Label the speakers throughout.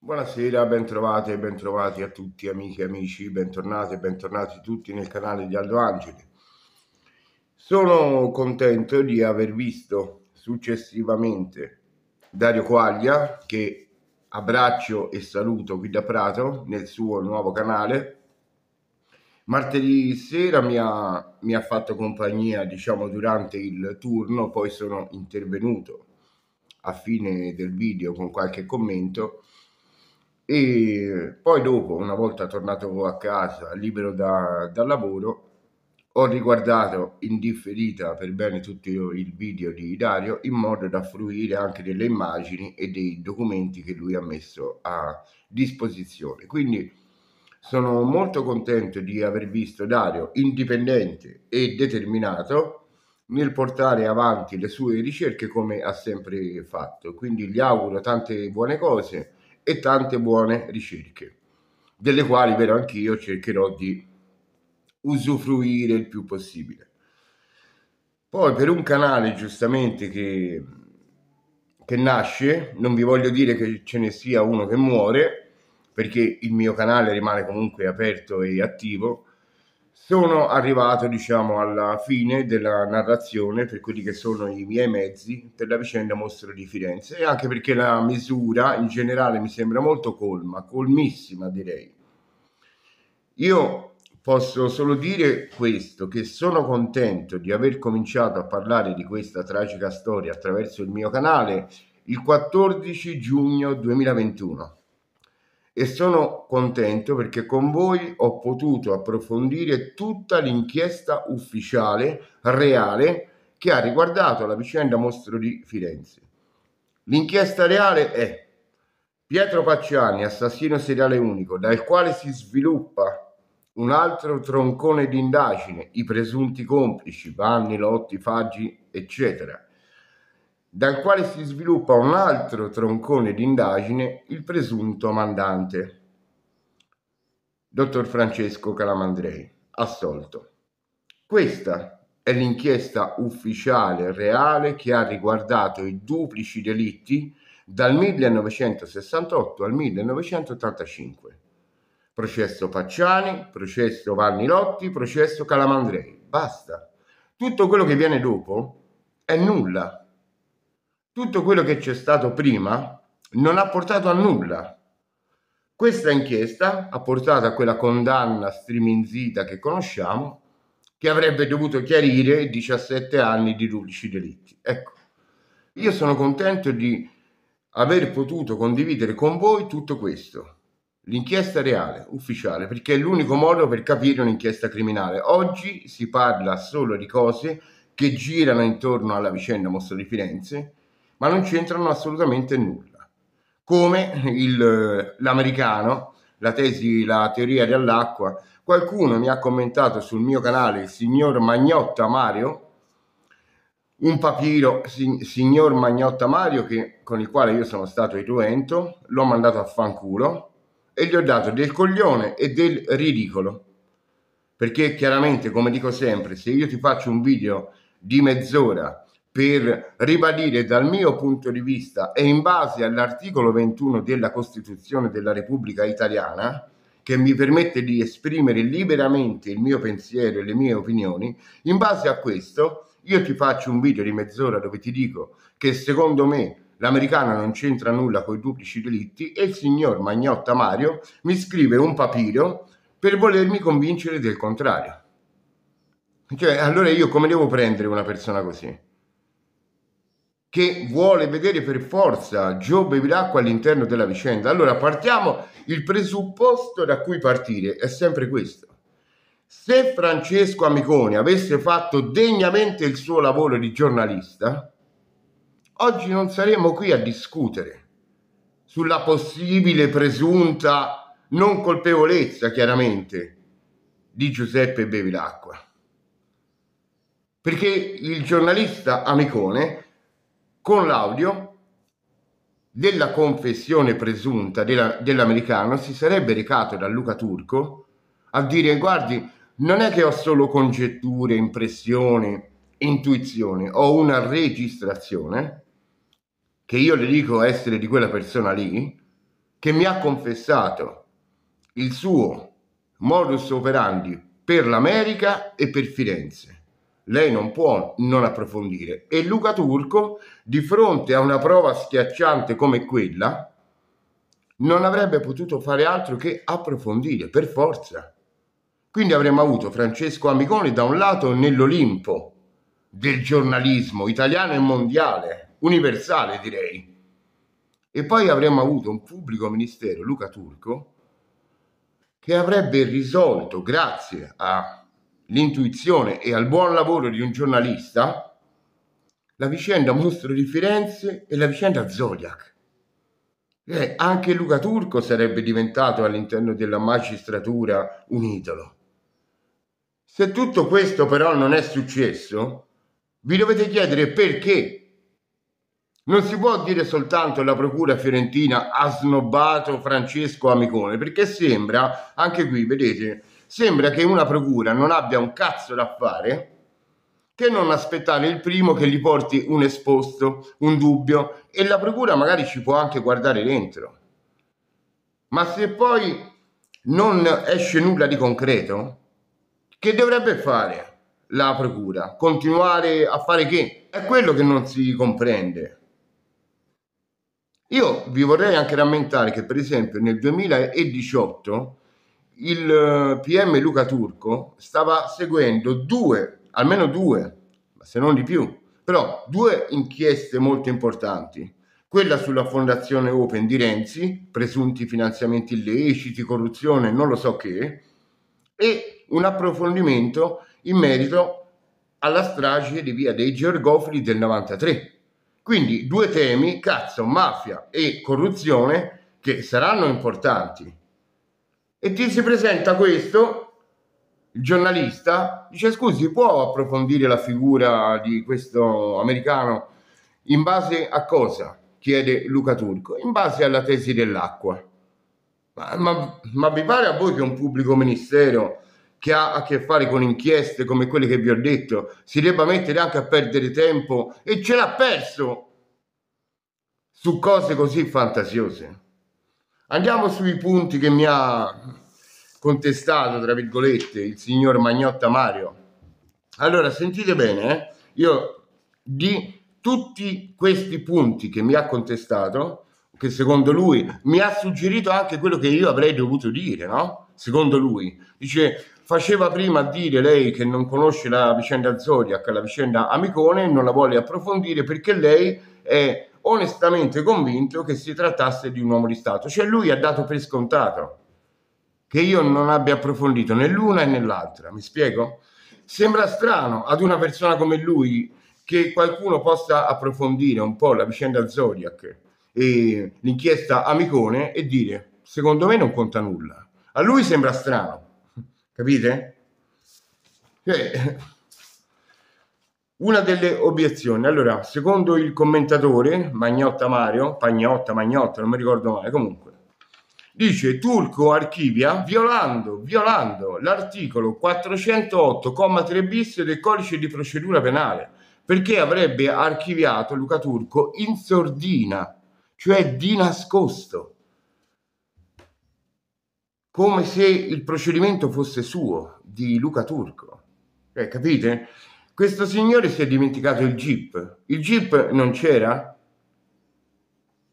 Speaker 1: Buonasera, bentrovate e bentrovati a tutti amiche e amici, bentornate e bentornati tutti nel canale di Aldo Angeli. Sono contento di aver visto successivamente Dario Quaglia, che abbraccio e saluto qui da Prato nel suo nuovo canale. Martedì sera mi ha, mi ha fatto compagnia, diciamo, durante il turno, poi sono intervenuto a fine del video con qualche commento e poi dopo, una volta tornato a casa, libero da, dal lavoro, ho riguardato in differita per bene tutto il video di Dario in modo da fruire anche delle immagini e dei documenti che lui ha messo a disposizione. Quindi sono molto contento di aver visto Dario indipendente e determinato nel portare avanti le sue ricerche come ha sempre fatto. Quindi gli auguro tante buone cose e tante buone ricerche, delle quali però anch'io cercherò di usufruire il più possibile. Poi per un canale giustamente che, che nasce, non vi voglio dire che ce ne sia uno che muore, perché il mio canale rimane comunque aperto e attivo, sono arrivato diciamo alla fine della narrazione per quelli che sono i miei mezzi per la vicenda Mostro di Firenze e anche perché la misura in generale mi sembra molto colma, colmissima direi. Io posso solo dire questo, che sono contento di aver cominciato a parlare di questa tragica storia attraverso il mio canale il 14 giugno 2021 e sono contento perché con voi ho potuto approfondire tutta l'inchiesta ufficiale reale che ha riguardato la vicenda Mostro di Firenze. L'inchiesta reale è Pietro Pacciani, assassino seriale unico, dal quale si sviluppa un altro troncone di indagine, i presunti complici, Vanni, Lotti, Faggi, eccetera dal quale si sviluppa un altro troncone d'indagine, il presunto mandante. Dottor Francesco Calamandrei, assolto. Questa è l'inchiesta ufficiale reale che ha riguardato i duplici delitti dal 1968 al 1985. Processo Facciani, processo Vanni Lotti, processo Calamandrei. Basta. Tutto quello che viene dopo è nulla tutto quello che c'è stato prima non ha portato a nulla. Questa inchiesta ha portato a quella condanna striminzita che conosciamo, che avrebbe dovuto chiarire 17 anni di duplici delitti. Ecco, io sono contento di aver potuto condividere con voi tutto questo. L'inchiesta reale, ufficiale, perché è l'unico modo per capire un'inchiesta criminale. Oggi si parla solo di cose che girano intorno alla vicenda Mosso di Firenze, ma non c'entrano assolutamente nulla. Come il, l'americano, la tesi, la teoria dell'acqua, qualcuno mi ha commentato sul mio canale, il signor Magnotta Mario, un papiro, signor Magnotta Mario, che, con il quale io sono stato irruento, l'ho mandato a fanculo e gli ho dato del coglione e del ridicolo. Perché chiaramente, come dico sempre, se io ti faccio un video di mezz'ora per ribadire dal mio punto di vista e in base all'articolo 21 della Costituzione della Repubblica Italiana, che mi permette di esprimere liberamente il mio pensiero e le mie opinioni, in base a questo io ti faccio un video di mezz'ora dove ti dico che secondo me l'americana non c'entra nulla con i duplici delitti e il signor Magnotta Mario mi scrive un papiro per volermi convincere del contrario. Cioè, allora io come devo prendere una persona così? che vuole vedere per forza Giobbe Vilacqua all'interno della vicenda. Allora partiamo, il presupposto da cui partire è sempre questo. Se Francesco Amiconi avesse fatto degnamente il suo lavoro di giornalista, oggi non saremmo qui a discutere sulla possibile presunta non colpevolezza, chiaramente, di Giuseppe Bevilacqua. Perché il giornalista Amicone con l'audio della confessione presunta della, dell'americano si sarebbe recato da Luca Turco a dire guardi non è che ho solo congetture, impressioni, intuizioni, ho una registrazione che io le dico essere di quella persona lì che mi ha confessato il suo modus operandi per l'America e per Firenze lei non può non approfondire. E Luca Turco, di fronte a una prova schiacciante come quella, non avrebbe potuto fare altro che approfondire, per forza. Quindi avremmo avuto Francesco Amicone da un lato nell'Olimpo del giornalismo italiano e mondiale, universale direi. E poi avremmo avuto un pubblico ministero, Luca Turco, che avrebbe risolto, grazie a l'intuizione e al buon lavoro di un giornalista, la vicenda Mostro di Firenze e la vicenda Zodiac. Eh, anche Luca Turco sarebbe diventato all'interno della magistratura un idolo. Se tutto questo però non è successo, vi dovete chiedere perché. Non si può dire soltanto la procura fiorentina ha snobbato Francesco Amicone, perché sembra, anche qui, vedete, sembra che una procura non abbia un cazzo da fare che non aspettare il primo che gli porti un esposto, un dubbio e la procura magari ci può anche guardare dentro. Ma se poi non esce nulla di concreto, che dovrebbe fare la procura? Continuare a fare che? È quello che non si comprende. Io vi vorrei anche rammentare che per esempio nel 2018 il eh, PM Luca Turco stava seguendo due, almeno due, se non di più, però due inchieste molto importanti. Quella sulla fondazione Open di Renzi, presunti finanziamenti illeciti, corruzione, non lo so che, e un approfondimento in merito alla strage di via dei Gergofili del 93. Quindi due temi, cazzo, mafia e corruzione, che saranno importanti e ti si presenta questo, il giornalista, dice scusi, può approfondire la figura di questo americano in base a cosa? chiede Luca Turco, in base alla tesi dell'acqua. Ma, ma, ma vi pare a voi che un pubblico ministero che ha a che fare con inchieste come quelle che vi ho detto si debba mettere anche a perdere tempo e ce l'ha perso su cose così fantasiose? Andiamo sui punti che mi ha contestato, tra virgolette, il signor Magnotta Mario. Allora, sentite bene, eh? io di tutti questi punti che mi ha contestato, che secondo lui mi ha suggerito anche quello che io avrei dovuto dire, no? Secondo lui. Dice, faceva prima dire lei che non conosce la vicenda Zodiac, la vicenda Amicone, non la vuole approfondire perché lei è onestamente convinto che si trattasse di un uomo di Stato, cioè lui ha dato per scontato che io non abbia approfondito né l'una né l'altra, mi spiego? Sembra strano ad una persona come lui che qualcuno possa approfondire un po' la vicenda Zodiac e l'inchiesta Amicone e dire secondo me non conta nulla. A lui sembra strano, capite? Cioè, una delle obiezioni, allora, secondo il commentatore Magnotta Mario, Pagnotta, Magnotta, non mi ricordo mai, comunque, dice Turco archivia violando, violando l'articolo 408,3 bis del codice di procedura penale, perché avrebbe archiviato Luca Turco in sordina, cioè di nascosto, come se il procedimento fosse suo, di Luca Turco. Cioè, capite? Questo signore si è dimenticato il jeep. Il jeep non c'era?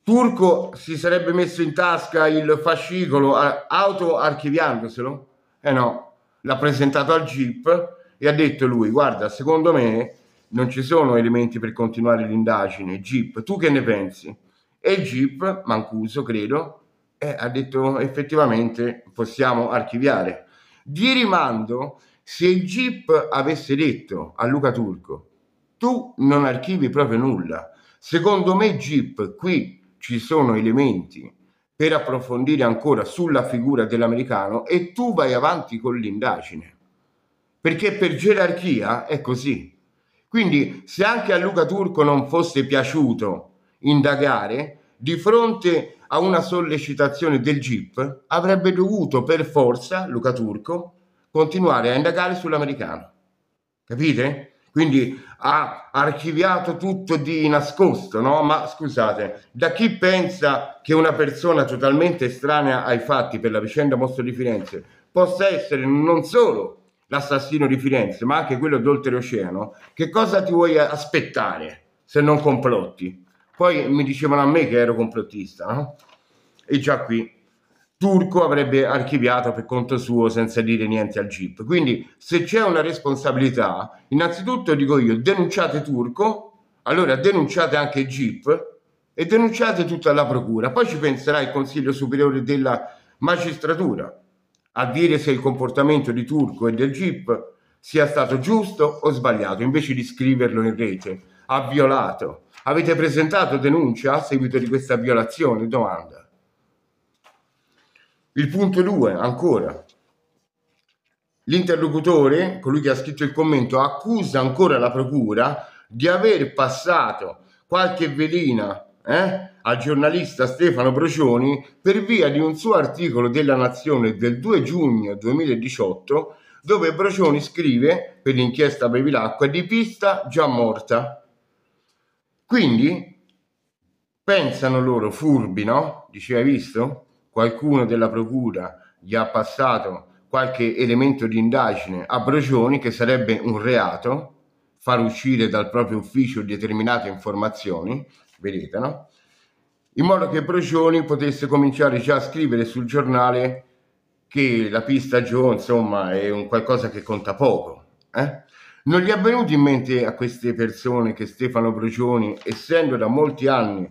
Speaker 1: Turco si sarebbe messo in tasca il fascicolo auto archiviandoselo? Eh no, l'ha presentato al jeep e ha detto lui, guarda, secondo me non ci sono elementi per continuare l'indagine, jeep, tu che ne pensi? E il jeep, Mancuso credo, eh, ha detto effettivamente possiamo archiviare. Di rimando se il GIP avesse detto a Luca Turco tu non archivi proprio nulla, secondo me GIP qui ci sono elementi per approfondire ancora sulla figura dell'americano e tu vai avanti con l'indagine. Perché per gerarchia è così. Quindi se anche a Luca Turco non fosse piaciuto indagare, di fronte a una sollecitazione del GIP avrebbe dovuto per forza Luca Turco continuare a indagare sull'americano. Capite? Quindi ha archiviato tutto di nascosto, no? Ma scusate, da chi pensa che una persona totalmente estranea ai fatti per la vicenda Mostro di Firenze possa essere non solo l'assassino di Firenze, ma anche quello d'oltreoceano, che cosa ti vuoi aspettare se non complotti? Poi mi dicevano a me che ero complottista, no? E già qui Turco avrebbe archiviato per conto suo senza dire niente al GIP. Quindi se c'è una responsabilità, innanzitutto dico io, denunciate Turco, allora denunciate anche il GIP e denunciate tutta la procura. Poi ci penserà il Consiglio Superiore della Magistratura a dire se il comportamento di Turco e del GIP sia stato giusto o sbagliato, invece di scriverlo in rete. Ha violato. Avete presentato denuncia a seguito di questa violazione? Domanda. Il punto 2, ancora. L'interlocutore, colui che ha scritto il commento, accusa ancora la procura di aver passato qualche velina eh, al giornalista Stefano Procioni per via di un suo articolo della Nazione del 2 giugno 2018 dove Procioni scrive per l'inchiesta Bevilacqua di pista già morta. Quindi pensano loro furbi, no? Dice hai visto? qualcuno della procura gli ha passato qualche elemento di indagine a Brocioni che sarebbe un reato far uscire dal proprio ufficio determinate informazioni, vedete no? In modo che Brocioni potesse cominciare già a scrivere sul giornale che la pista Joe insomma è un qualcosa che conta poco. Eh? Non gli è venuto in mente a queste persone che Stefano Brocioni, essendo da molti anni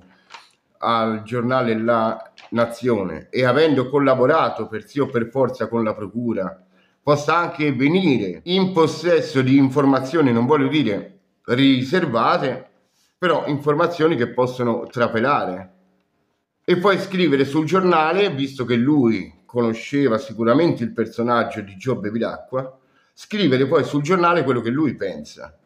Speaker 1: al giornale La Nazione e avendo collaborato per sì o per forza con la Procura, possa anche venire in possesso di informazioni, non voglio dire riservate, però informazioni che possono trapelare. E poi scrivere sul giornale, visto che lui conosceva sicuramente il personaggio di Giobbe Vilacqua, scrivere poi sul giornale quello che lui pensa,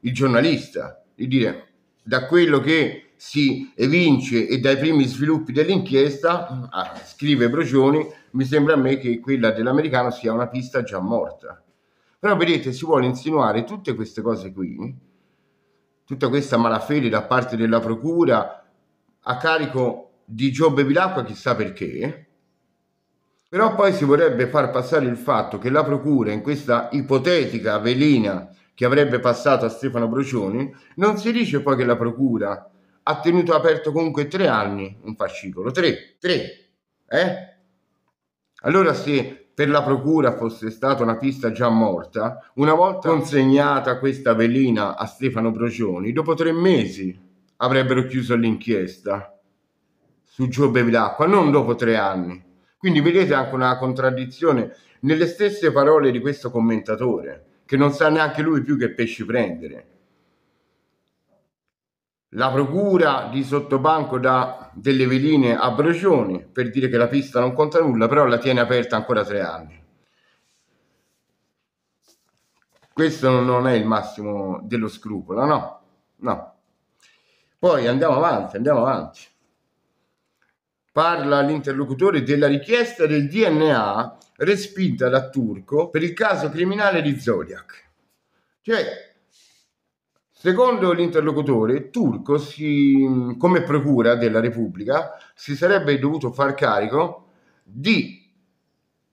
Speaker 1: il giornalista, di dire da quello che si evince e dai primi sviluppi dell'inchiesta, mm. ah, scrive Brocioni, mi sembra a me che quella dell'americano sia una pista già morta. Però vedete, si vuole insinuare tutte queste cose qui, tutta questa malafede da parte della procura a carico di Gio Bevilacqua, chissà perché, però poi si vorrebbe far passare il fatto che la procura in questa ipotetica velina che avrebbe passato a Stefano Brocioni, non si dice poi che la procura ha tenuto aperto comunque tre anni un fascicolo, tre, tre, eh? Allora se per la procura fosse stata una pista già morta, una volta consegnata questa velina a Stefano Procioni, dopo tre mesi avrebbero chiuso l'inchiesta su Gio Bevilacqua, non dopo tre anni. Quindi vedete anche una contraddizione nelle stesse parole di questo commentatore, che non sa neanche lui più che pesci prendere la procura di Sottobanco da delle veline a Brocioni per dire che la pista non conta nulla, però la tiene aperta ancora tre anni. Questo non è il massimo dello scrupolo, no? No. Poi andiamo avanti, andiamo avanti. Parla l'interlocutore della richiesta del DNA respinta da Turco per il caso criminale di Zodiac. Cioè, Secondo l'interlocutore, Turco, si, come procura della Repubblica, si sarebbe dovuto far carico di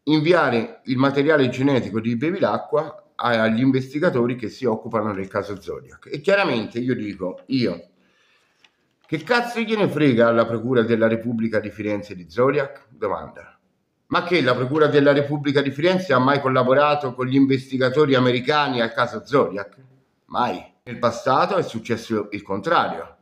Speaker 1: inviare il materiale genetico di Bevilacqua agli investigatori che si occupano del caso Zodiac. E chiaramente io dico, io, che cazzo gliene frega alla Procura della Repubblica di Firenze di Zodiac? Domanda. Ma che la Procura della Repubblica di Firenze ha mai collaborato con gli investigatori americani al caso Zodiac? Mai. Nel passato è successo il contrario.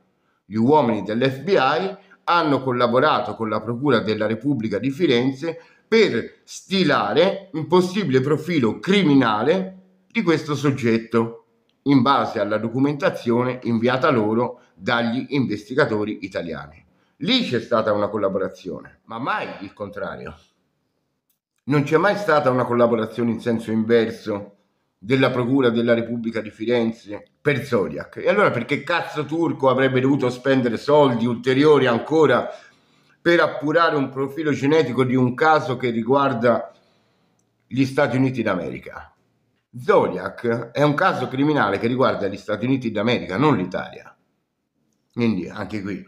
Speaker 1: Gli uomini dell'FBI hanno collaborato con la Procura della Repubblica di Firenze per stilare un possibile profilo criminale di questo soggetto in base alla documentazione inviata loro dagli investigatori italiani. Lì c'è stata una collaborazione, ma mai il contrario. Non c'è mai stata una collaborazione in senso inverso della Procura della Repubblica di Firenze per Zodiac. E allora perché cazzo Turco avrebbe dovuto spendere soldi ulteriori ancora per appurare un profilo genetico di un caso che riguarda gli Stati Uniti d'America? Zodiac è un caso criminale che riguarda gli Stati Uniti d'America, non l'Italia. Quindi anche qui.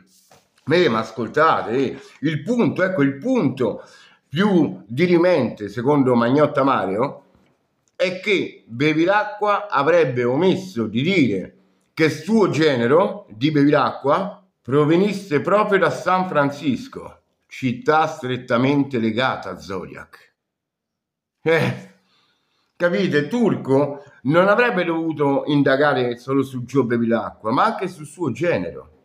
Speaker 1: Eh, ma ascoltate, eh, il punto, ecco il punto più dirimente secondo Magnotta Mario, è che Bevilacqua avrebbe omesso di dire che il suo genero di Bevilacqua provenisse proprio da San Francisco, città strettamente legata a Zodiac. Eh, capite, Turco non avrebbe dovuto indagare solo su Gio Bevilacqua, ma anche sul suo genero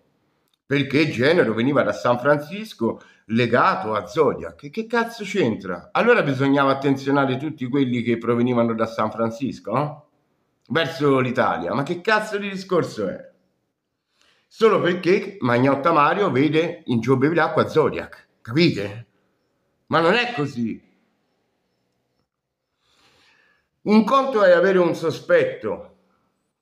Speaker 1: perché Genero veniva da San Francisco legato a Zodiac. Che, che cazzo c'entra? Allora bisognava attenzionare tutti quelli che provenivano da San Francisco, no? Verso l'Italia. Ma che cazzo di discorso è? Solo perché Magnotta Mario vede in Gio Bevilacqua Zodiac, capite? Ma non è così. Un conto è avere un sospetto,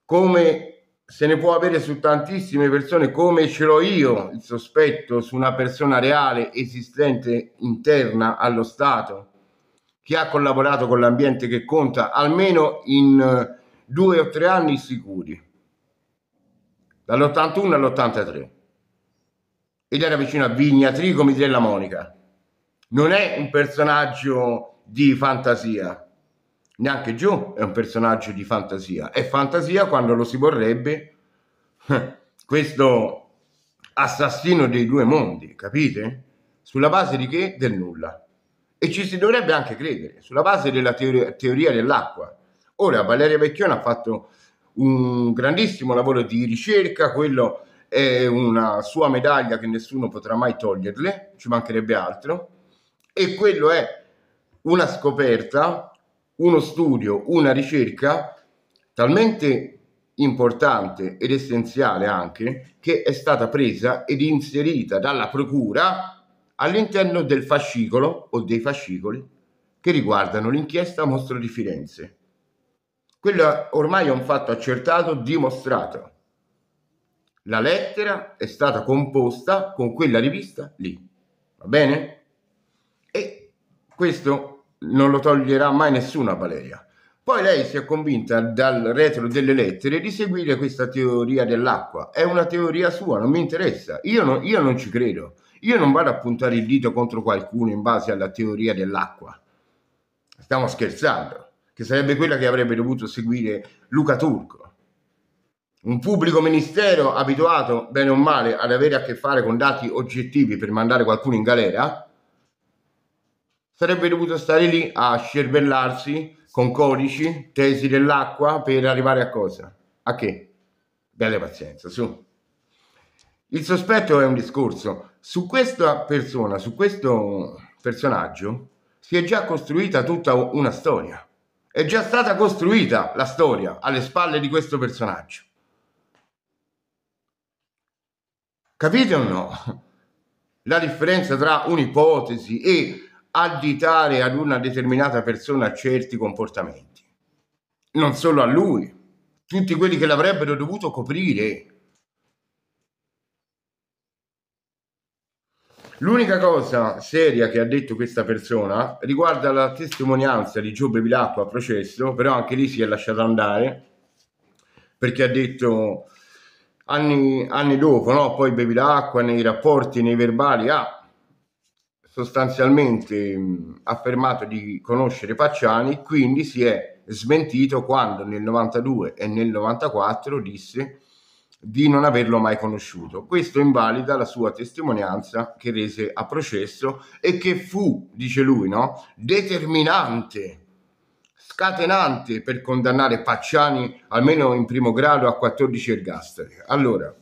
Speaker 1: come se ne può avere su tantissime persone come ce l'ho io il sospetto su una persona reale esistente interna allo Stato che ha collaborato con l'ambiente che conta almeno in eh, due o tre anni sicuri dall'81 all'83 ed era vicino a Vigna Trigomi della Monica non è un personaggio di fantasia neanche Joe è un personaggio di fantasia, è fantasia quando lo si vorrebbe eh, questo assassino dei due mondi, capite? Sulla base di che? Del nulla. E ci si dovrebbe anche credere, sulla base della teoria, dell'acqua. Ora, Valeria Vecchione ha fatto un grandissimo lavoro di ricerca, quello è una sua medaglia che nessuno potrà mai toglierle, ci mancherebbe altro, e quello è una scoperta uno studio, una ricerca talmente importante ed essenziale anche che è stata presa ed inserita dalla procura all'interno del fascicolo o dei fascicoli che riguardano l'inchiesta Mostro di Firenze. Quello ormai è un fatto accertato, dimostrato. La lettera è stata composta con quella rivista lì, va bene? E questo non lo toglierà mai nessuno a Valeria. Poi lei si è convinta dal retro delle lettere di seguire questa teoria dell'acqua. È una teoria sua, non mi interessa. Io, no, io non ci credo. Io non vado a puntare il dito contro qualcuno in base alla teoria dell'acqua. Stiamo scherzando. Che sarebbe quella che avrebbe dovuto seguire Luca Turco. Un pubblico ministero abituato, bene o male, ad avere a che fare con dati oggettivi per mandare qualcuno in galera sarebbe dovuto stare lì a scervellarsi con codici, tesi dell'acqua per arrivare a cosa? A che? Bella pazienza, su. Il sospetto è un discorso. Su questa persona, su questo personaggio, si è già costruita tutta una storia. È già stata costruita la storia alle spalle di questo personaggio. Capite o no? La differenza tra un'ipotesi e additare ad una determinata persona certi comportamenti. Non solo a lui, tutti quelli che l'avrebbero dovuto coprire. L'unica cosa seria che ha detto questa persona riguarda la testimonianza di Gio Bevilacqua a processo, però anche lì si è lasciato andare perché ha detto anni, anni dopo, no? poi Bevilacqua nei rapporti, nei verbali, ah, sostanzialmente mh, affermato di conoscere Pacciani, quindi si è smentito quando nel 92 e nel 94 disse di non averlo mai conosciuto. Questo invalida la sua testimonianza che rese a processo e che fu, dice lui, no? determinante, scatenante per condannare Pacciani almeno in primo grado a 14 ergastoli. Allora,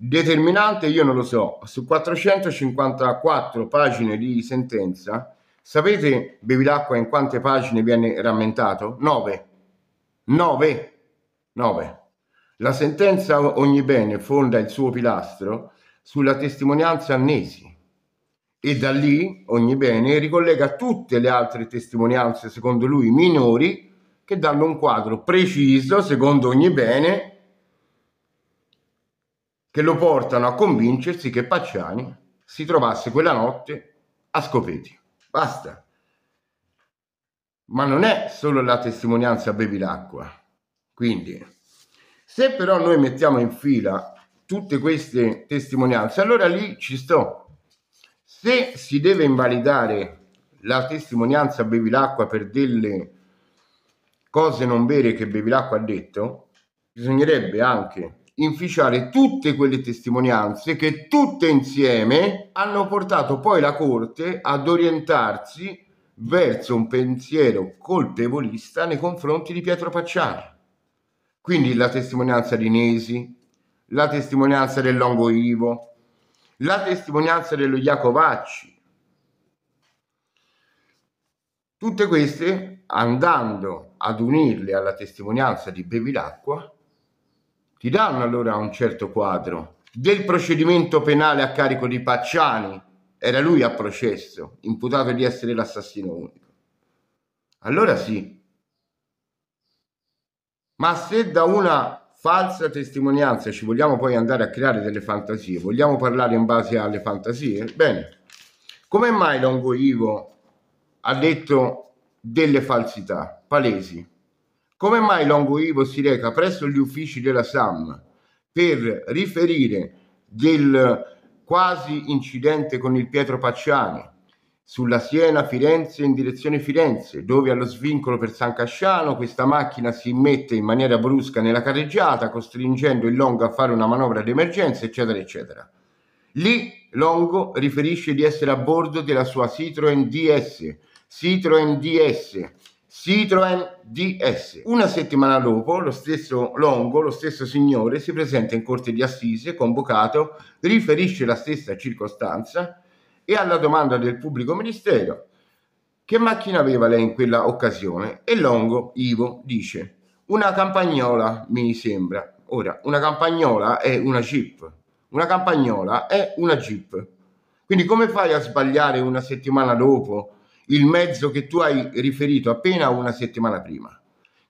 Speaker 1: Determinante io non lo so, su 454 pagine di sentenza, sapete Bevilacqua in quante pagine viene rammentato? 9. 9. 9. La sentenza ogni bene fonda il suo pilastro sulla testimonianza Annesi e da lì ogni bene ricollega tutte le altre testimonianze, secondo lui minori, che danno un quadro preciso, secondo ogni bene, che lo portano a convincersi che Pacciani si trovasse quella notte a Scopeti. Basta. Ma non è solo la testimonianza bevi l'acqua. Quindi, se però noi mettiamo in fila tutte queste testimonianze, allora lì ci sto. Se si deve invalidare la testimonianza bevi l'acqua per delle cose non vere che bevi l'acqua ha detto, bisognerebbe anche inficiare tutte quelle testimonianze che tutte insieme hanno portato poi la Corte ad orientarsi verso un pensiero colpevolista nei confronti di Pietro Pacciani. Quindi la testimonianza di Nesi, la testimonianza del Longo Ivo, la testimonianza dello Iacovacci. Tutte queste, andando ad unirle alla testimonianza di Bevilacqua, ti danno allora un certo quadro del procedimento penale a carico di Pacciani. Era lui a processo, imputato di essere l'assassino unico. Allora sì. Ma se da una falsa testimonianza ci vogliamo poi andare a creare delle fantasie, vogliamo parlare in base alle fantasie? Bene. Come mai Longo Ivo ha detto delle falsità palesi? Come mai Longo Ivo si reca presso gli uffici della SAM per riferire del quasi incidente con il Pietro Pacciani sulla Siena Firenze in direzione Firenze, dove allo svincolo per San Casciano questa macchina si mette in maniera brusca nella carreggiata, costringendo il Longo a fare una manovra d'emergenza, eccetera, eccetera. Lì Longo riferisce di essere a bordo della sua Citroen DS, Citroen DS Citroën DS. Una settimana dopo, lo stesso Longo, lo stesso signore, si presenta in corte di assise, convocato, riferisce la stessa circostanza e alla domanda del pubblico ministero che macchina aveva lei in quella occasione e Longo, Ivo, dice una campagnola, mi sembra. Ora, una campagnola è una Jeep, una campagnola è una Jeep. Quindi come fai a sbagliare una settimana dopo il mezzo che tu hai riferito appena una settimana prima,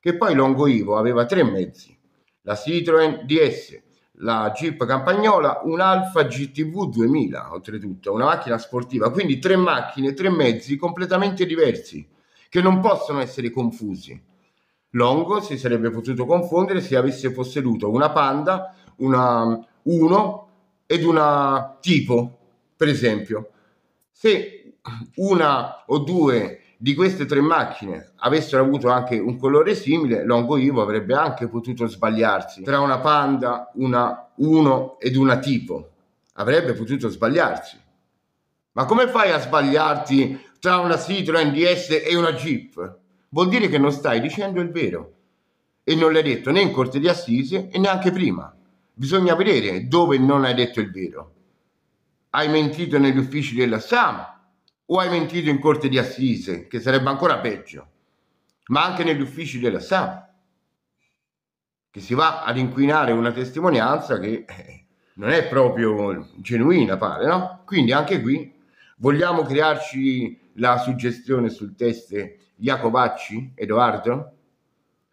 Speaker 1: che poi Longo Ivo aveva tre mezzi, la Citroën DS, la Jeep Campagnola, un Alfa GTV 2000, oltretutto, una macchina sportiva, quindi tre macchine, tre mezzi completamente diversi, che non possono essere confusi. Longo si sarebbe potuto confondere se avesse posseduto una Panda, una 1 ed una Tipo, per esempio. Se una o due di queste tre macchine avessero avuto anche un colore simile, Longo Ivo avrebbe anche potuto sbagliarsi tra una Panda, una 1 ed una Tipo. Avrebbe potuto sbagliarsi. Ma come fai a sbagliarti tra una Citroen DS e una Jeep? Vuol dire che non stai dicendo il vero. E non l'hai detto né in corte di assise e neanche prima. Bisogna vedere dove non hai detto il vero. Hai mentito negli uffici della SAM, o hai mentito in corte di assise, che sarebbe ancora peggio, ma anche negli uffici della SAP, che si va ad inquinare una testimonianza che eh, non è proprio genuina, pare, no? Quindi anche qui vogliamo crearci la suggestione sul test Jacobacci, Edoardo?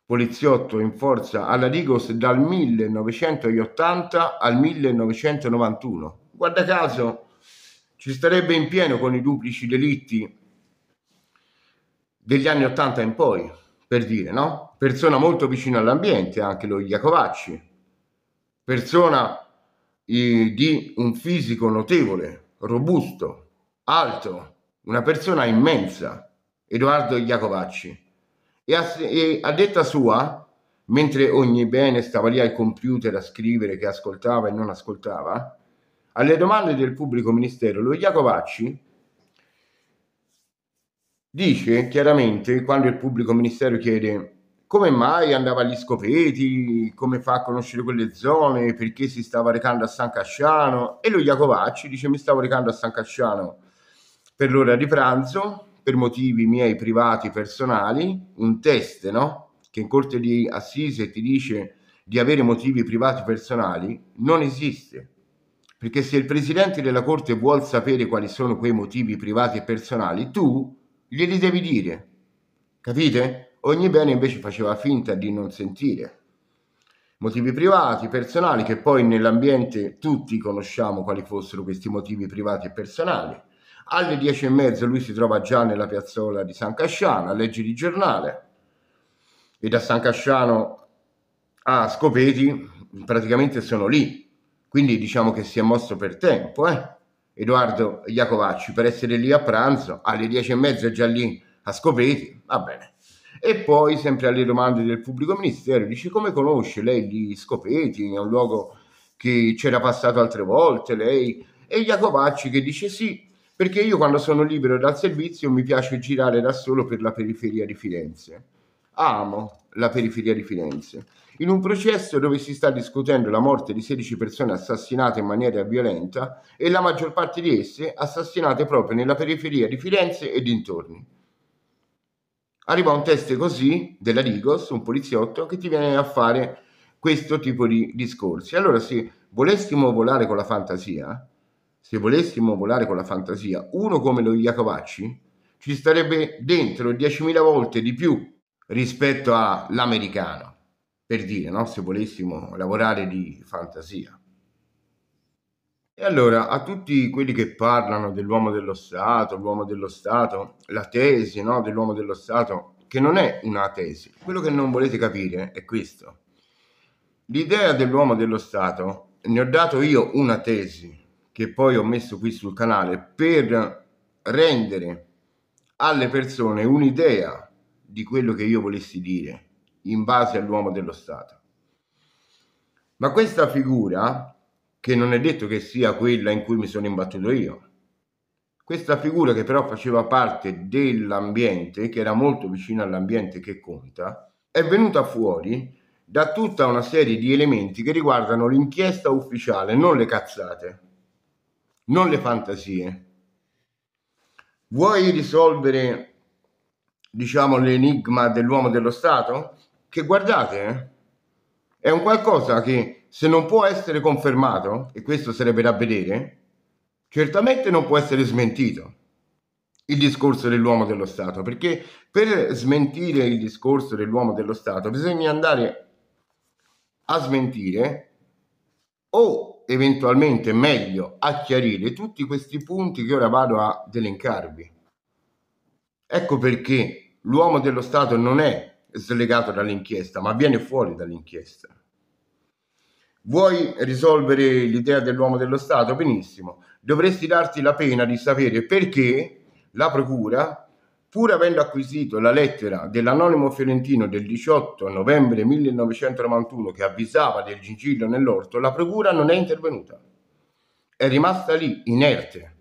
Speaker 1: Poliziotto in forza alla Digos dal 1980 al 1991. Guarda caso, ci starebbe in pieno con i duplici delitti degli anni 80 in poi, per dire, no? Persona molto vicina all'ambiente, anche lo Iacovacci, persona di un fisico notevole, robusto, alto, una persona immensa, Edoardo Iacovacci. E a, e a detta sua, mentre ogni bene stava lì al computer a scrivere che ascoltava e non ascoltava, alle domande del pubblico ministero, lo Iacovacci dice chiaramente, quando il pubblico ministero chiede come mai andava agli scopeti, come fa a conoscere quelle zone, perché si stava recando a San Casciano, e lo Iacovacci dice mi stavo recando a San Casciano per l'ora di pranzo, per motivi miei privati personali, un test, no? Che in corte di assise ti dice di avere motivi privati personali, non esiste perché se il presidente della Corte vuol sapere quali sono quei motivi privati e personali, tu glieli devi dire. Capite? Ogni bene invece faceva finta di non sentire. Motivi privati, personali, che poi nell'ambiente tutti conosciamo quali fossero questi motivi privati e personali. Alle dieci e mezzo lui si trova già nella piazzola di San Casciano a leggere il giornale e da San Casciano a Scopeti praticamente sono lì quindi diciamo che si è mosso per tempo, eh? Edoardo Iacovacci, per essere lì a pranzo, alle dieci e mezza già lì a Scopeti, va bene. E poi, sempre alle domande del pubblico ministero, dice come conosce lei gli Scopeti, è un luogo che c'era passato altre volte, lei... E Iacovacci che dice sì, perché io quando sono libero dal servizio mi piace girare da solo per la periferia di Firenze. Amo la periferia di Firenze. In un processo dove si sta discutendo la morte di 16 persone assassinate in maniera violenta e la maggior parte di esse assassinate proprio nella periferia di Firenze e dintorni. Arriva un test così della Digos, un poliziotto, che ti viene a fare questo tipo di discorsi. Allora, se volessimo volare con la fantasia, se volessimo volare con la fantasia, uno come lo Iacovacci ci starebbe dentro 10.000 volte di più rispetto all'americano per dire, no? se volessimo lavorare di fantasia. E allora, a tutti quelli che parlano dell'uomo dello Stato, l'uomo dello Stato, la tesi no? dell'uomo dello Stato, che non è una tesi, quello che non volete capire è questo. L'idea dell'uomo dello Stato, ne ho dato io una tesi, che poi ho messo qui sul canale, per rendere alle persone un'idea di quello che io volessi dire in base all'uomo dello Stato. Ma questa figura, che non è detto che sia quella in cui mi sono imbattuto io, questa figura che però faceva parte dell'ambiente, che era molto vicina all'ambiente che conta, è venuta fuori da tutta una serie di elementi che riguardano l'inchiesta ufficiale, non le cazzate, non le fantasie. Vuoi risolvere, diciamo, l'enigma dell'uomo dello Stato? che guardate, eh? è un qualcosa che se non può essere confermato, e questo sarebbe da vedere, certamente non può essere smentito il discorso dell'uomo dello Stato, perché per smentire il discorso dell'uomo dello Stato bisogna andare a smentire o eventualmente meglio a chiarire tutti questi punti che ora vado a delincarvi. Ecco perché l'uomo dello Stato non è slegato dall'inchiesta, ma viene fuori dall'inchiesta. Vuoi risolvere l'idea dell'uomo dello Stato? Benissimo. Dovresti darti la pena di sapere perché la Procura, pur avendo acquisito la lettera dell'anonimo fiorentino del 18 novembre 1991 che avvisava del gingillo nell'orto, la Procura non è intervenuta. È rimasta lì, inerte.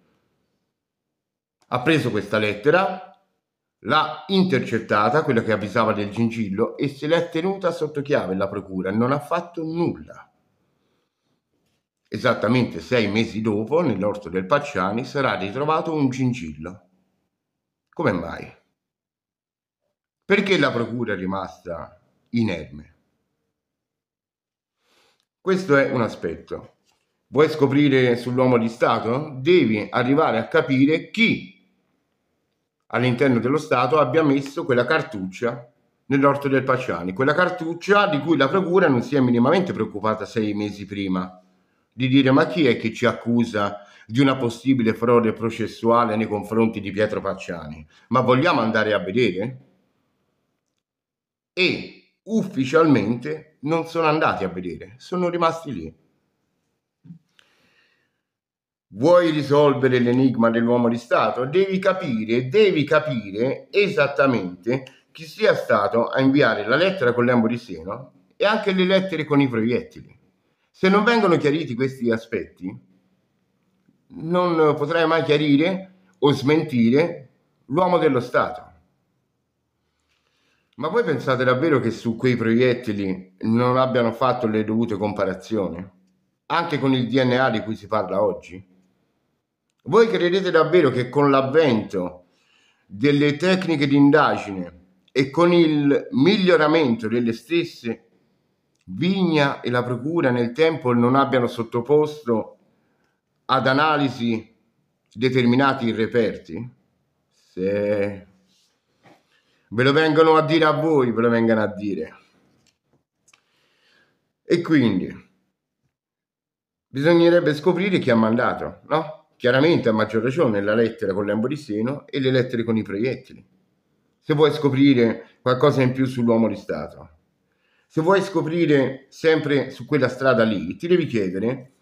Speaker 1: Ha preso questa lettera, L'ha intercettata, quella che avvisava del gingillo, e se l'è tenuta sotto chiave la procura. Non ha fatto nulla. Esattamente sei mesi dopo, nell'orto del Pacciani, sarà ritrovato un gingillo. Come mai? Perché la procura è rimasta inerme? Questo è un aspetto. Vuoi scoprire sull'uomo di Stato? Devi arrivare a capire chi all'interno dello Stato abbia messo quella cartuccia nell'orto del Paciani, quella cartuccia di cui la Procura non si è minimamente preoccupata sei mesi prima, di dire ma chi è che ci accusa di una possibile frode processuale nei confronti di Pietro Paciani, ma vogliamo andare a vedere? E ufficialmente non sono andati a vedere, sono rimasti lì. Vuoi risolvere l'enigma dell'uomo di Stato? Devi capire, devi capire esattamente chi sia stato a inviare la lettera con l'embo di seno e anche le lettere con i proiettili. Se non vengono chiariti questi aspetti, non potrai mai chiarire o smentire l'uomo dello Stato. Ma voi pensate davvero che su quei proiettili non abbiano fatto le dovute comparazioni? Anche con il DNA di cui si parla oggi? Voi credete davvero che con l'avvento delle tecniche di indagine e con il miglioramento delle stesse, Vigna e la Procura nel tempo non abbiano sottoposto ad analisi determinati reperti? Se ve lo vengono a dire a voi, ve lo vengano a dire. E quindi bisognerebbe scoprire chi ha mandato, no? Chiaramente a maggior ragione la lettera con l'amboristeno e le lettere con i proiettili. Se vuoi scoprire qualcosa in più sull'uomo di Stato, se vuoi scoprire sempre su quella strada lì, ti devi chiedere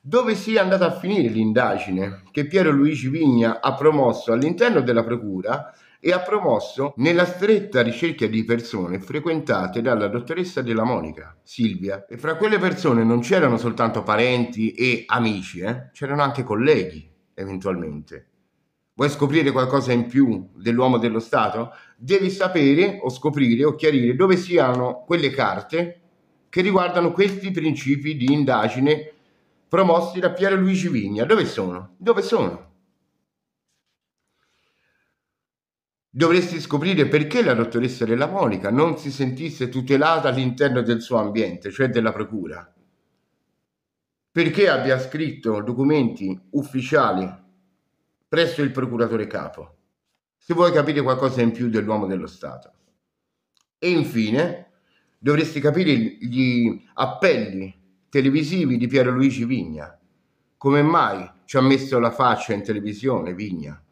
Speaker 1: dove sia andata a finire l'indagine che Piero Luigi Vigna ha promosso all'interno della Procura e ha promosso nella stretta ricerca di persone frequentate dalla dottoressa della Monica, Silvia. E fra quelle persone non c'erano soltanto parenti e amici, eh? c'erano anche colleghi eventualmente. Vuoi scoprire qualcosa in più dell'uomo dello Stato? Devi sapere o scoprire o chiarire dove siano quelle carte che riguardano questi principi di indagine promossi da Piero Luigi Vigna. Dove sono? Dove sono? Dovresti scoprire perché la dottoressa della Monica non si sentisse tutelata all'interno del suo ambiente, cioè della procura perché abbia scritto documenti ufficiali presso il procuratore capo, se vuoi capire qualcosa in più dell'uomo dello Stato. E infine dovresti capire gli appelli televisivi di Piero Luigi Vigna. Come mai ci ha messo la faccia in televisione Vigna?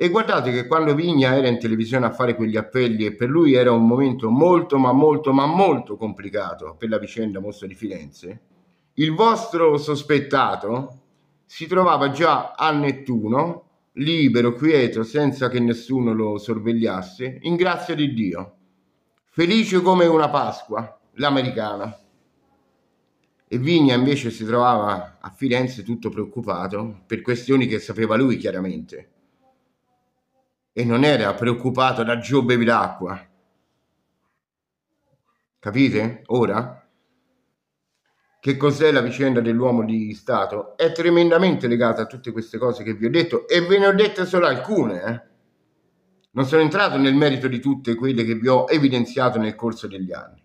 Speaker 1: E guardate che quando Vigna era in televisione a fare quegli appelli e per lui era un momento molto ma molto ma molto complicato per la vicenda mostra di Firenze, il vostro sospettato si trovava già a Nettuno, libero, quieto, senza che nessuno lo sorvegliasse, in grazia di Dio, felice come una Pasqua, l'americana. E Vigna invece si trovava a Firenze tutto preoccupato per questioni che sapeva lui chiaramente. E non era preoccupato da Giobbe bevi l'acqua. Capite? Ora? che cos'è la vicenda dell'uomo di Stato, è tremendamente legata a tutte queste cose che vi ho detto e ve ne ho dette solo alcune. Eh. Non sono entrato nel merito di tutte quelle che vi ho evidenziato nel corso degli anni.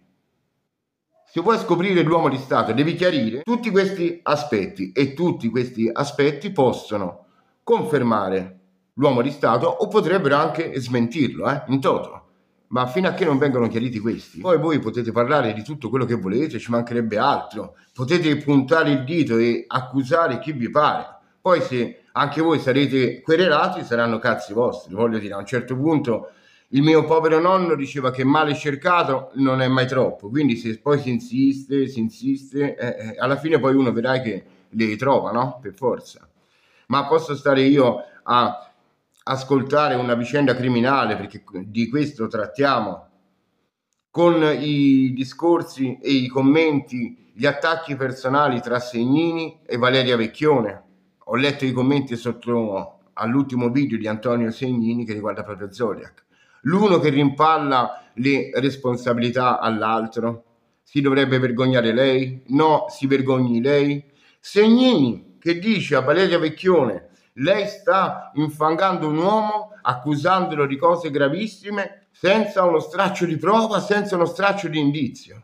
Speaker 1: Se vuoi scoprire l'uomo di Stato devi chiarire tutti questi aspetti e tutti questi aspetti possono confermare l'uomo di Stato o potrebbero anche smentirlo eh, in toto ma fino a che non vengono chiariti questi, poi voi potete parlare di tutto quello che volete, ci mancherebbe altro, potete puntare il dito e accusare chi vi pare, poi se anche voi sarete querelati saranno cazzi vostri, voglio dire, a un certo punto il mio povero nonno diceva che male cercato non è mai troppo, quindi se poi si insiste, si insiste, eh, eh, alla fine poi uno vedrai che li trova, no? Per forza. Ma posso stare io a ascoltare una vicenda criminale, perché di questo trattiamo, con i discorsi e i commenti, gli attacchi personali tra Segnini e Valeria Vecchione. Ho letto i commenti sotto all'ultimo video di Antonio Segnini che riguarda proprio Zodiac. L'uno che rimpalla le responsabilità all'altro. Si dovrebbe vergognare lei? No, si vergogni lei. Segnini che dice a Valeria Vecchione lei sta infangando un uomo accusandolo di cose gravissime senza uno straccio di prova, senza uno straccio di indizio.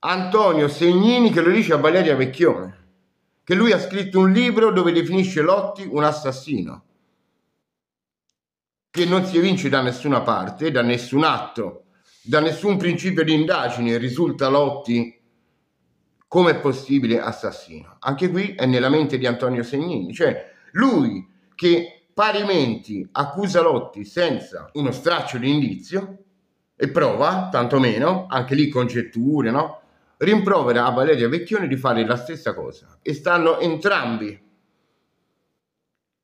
Speaker 1: Antonio Segnini che lo dice a Valeria Vecchione, che lui ha scritto un libro dove definisce Lotti un assassino, che non si evince da nessuna parte, da nessun atto, da nessun principio di indagine, risulta Lotti come possibile assassino. Anche qui è nella mente di Antonio Segnini, cioè lui che parimenti accusa Lotti senza uno straccio di indizio e prova, tantomeno, anche lì congetture, no? Rimprovera a Valeria Vecchione di fare la stessa cosa e stanno entrambi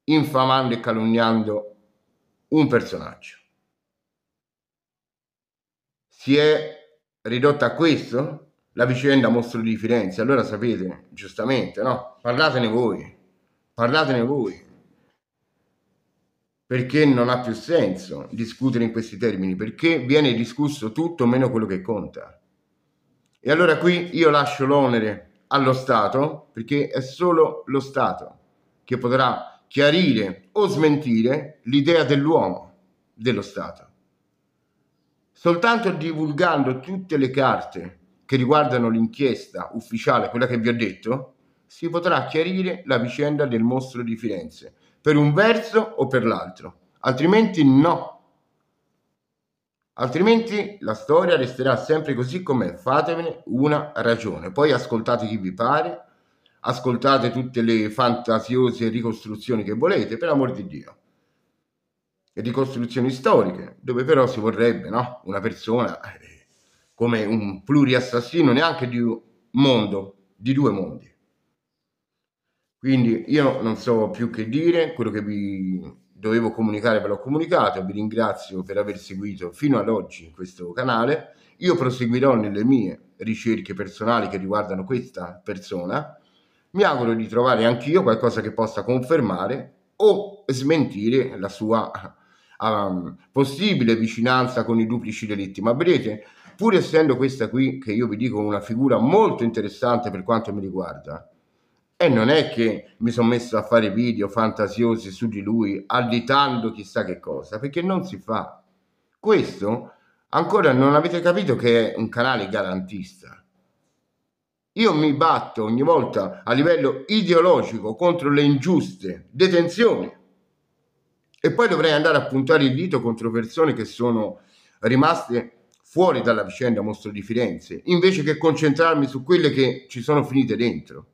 Speaker 1: infamando e calunniando un personaggio. Si è ridotta a questo la vicenda mostro di Firenze, allora sapete, giustamente, no? Parlatene voi parlatene certo. voi, perché non ha più senso discutere in questi termini, perché viene discusso tutto meno quello che conta. E allora qui io lascio l'onere allo Stato, perché è solo lo Stato che potrà chiarire o smentire l'idea dell'uomo, dello Stato. Soltanto divulgando tutte le carte che riguardano l'inchiesta ufficiale, quella che vi ho detto, si potrà chiarire la vicenda del mostro di Firenze, per un verso o per l'altro, altrimenti no. Altrimenti la storia resterà sempre così com'è, fatevene una ragione. Poi ascoltate chi vi pare, ascoltate tutte le fantasiose ricostruzioni che volete, per amor di Dio. E ricostruzioni storiche, dove però si vorrebbe no? una persona eh, come un pluriassassino neanche di un mondo, di due mondi. Quindi io non so più che dire, quello che vi dovevo comunicare ve l'ho comunicato, vi ringrazio per aver seguito fino ad oggi questo canale, io proseguirò nelle mie ricerche personali che riguardano questa persona, mi auguro di trovare anch'io qualcosa che possa confermare o smentire la sua um, possibile vicinanza con i duplici delitti, ma vedete, pur essendo questa qui, che io vi dico una figura molto interessante per quanto mi riguarda, e non è che mi sono messo a fare video fantasiosi su di lui, additando chissà che cosa, perché non si fa. Questo ancora non avete capito che è un canale garantista. Io mi batto ogni volta a livello ideologico contro le ingiuste detenzioni e poi dovrei andare a puntare il dito contro persone che sono rimaste fuori dalla vicenda Mostro di Firenze, invece che concentrarmi su quelle che ci sono finite dentro.